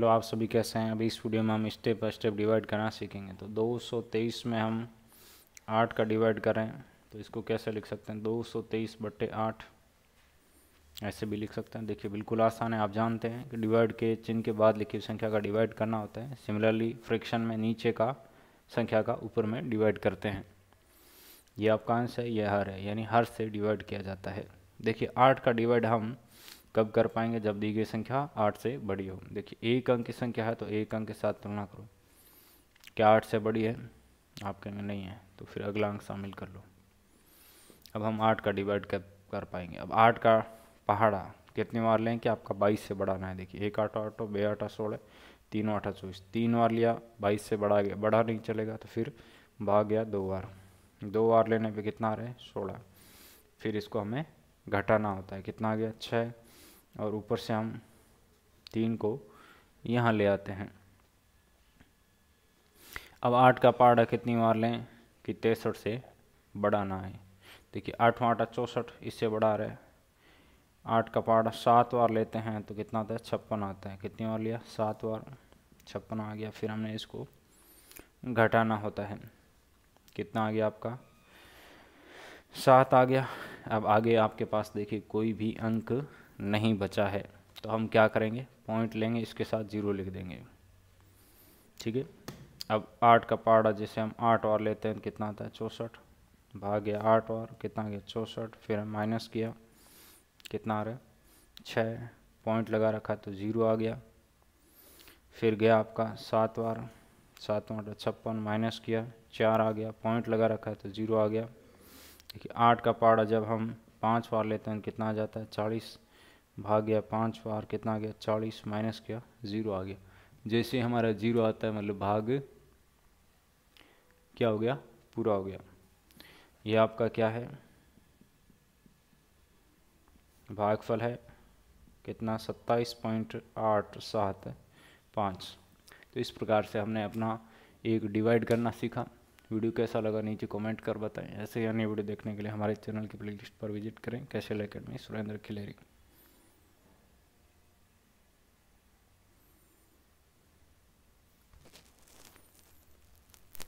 hello आप सभी कैसे हैं अभी इस वीडियो में हम स्टेप बाय स्टेप डिवाइड करना सीखेंगे तो 223 में हम 8 का डिवाइड करें तो इसको कैसे लिख सकते हैं 223 बट्टे आठ ऐसे भी लिख सकते हैं देखिए बिल्कुल आसान है आप जानते हैं कि डिवाइड के चिन्ह के बाद लिखी संख्या का डिवाइड करना होता है सिमिलरली फ्रिक्शन में नीचे का संख्या का ऊपर में डिवाइड करते हैं ये आपका आंसर है यह हर है यानी हर से डिवाइड किया जाता है देखिए आठ का डिवाइड हम कब कर पाएंगे जब दी गई संख्या आठ से बड़ी हो देखिए एक अंक की संख्या है तो एक अंक के साथ तुलना करो क्या आठ से बड़ी है आप कहेंगे नहीं है तो फिर अगला अंक शामिल कर लो अब हम आठ का डिवाइड कर कर पाएंगे अब आठ का पहाड़ा कितनी बार लें कि आपका बाईस से बढ़ाना है देखिए एक आठ आठ बे आठ सोलह तीनों आठ चौबीस तीन बार लिया बाईस से बढ़ा गया बढ़ा नहीं चलेगा तो फिर भाग गया दो बार दो बार लेने पे कितना आ रहा है सोलह फिर इसको हमें घटाना होता है कितना आ गया छः और ऊपर से हम तीन को यहाँ ले आते हैं अब आठ का पाड़ा कितनी बार लें कि तिरसठ से बड़ा ना देखिए आठवा आटा चौंसठ इससे बड़ा रहे आठ का पाड़ा सात बार लेते हैं तो कितना आता है छप्पन आता है कितनी बार लिया सात बार छप्पन आ गया फिर हमने इसको घटाना होता है कितना आ गया आपका सात आ गया अब आगे आपके पास देखिए कोई भी अंक नहीं बचा है तो हम क्या करेंगे पॉइंट लेंगे इसके साथ ज़ीरो लिख देंगे ठीक है अब आठ का पाड़ा जैसे हम आठ और लेते हैं कितना आता है चौंसठ भाग्य आठ और कितना गया चौंसठ फिर हम माइनस किया कितना आ रहा है छः पॉइंट लगा रखा तो ज़ीरो आ गया फिर गया आपका सात बार सात आठ छप्पन माइनस किया चार आ गया पॉइंट लगा रखा है तो ज़ीरो आ गया देखिए आठ का पाड़ा जब हम पाँच बार लेते हैं कितना आ जाता है चालीस भाग गया पाँच बार कितना आ गया चालीस माइनस किया ज़ीरो आ गया जैसे हमारा ज़ीरो आता है मतलब भाग क्या हो गया पूरा हो गया ये आपका क्या है भागफल है कितना सत्ताईस पॉइंट आठ सात पाँच तो इस प्रकार से हमने अपना एक डिवाइड करना सीखा वीडियो कैसा लगा नीचे कमेंट कर बताएं ऐसे ही अन्य वीडियो देखने के लिए हमारे चैनल की प्लेलिस्ट पर विजिट करें कैसे अकेडमी सुरेंद्र खिलेरी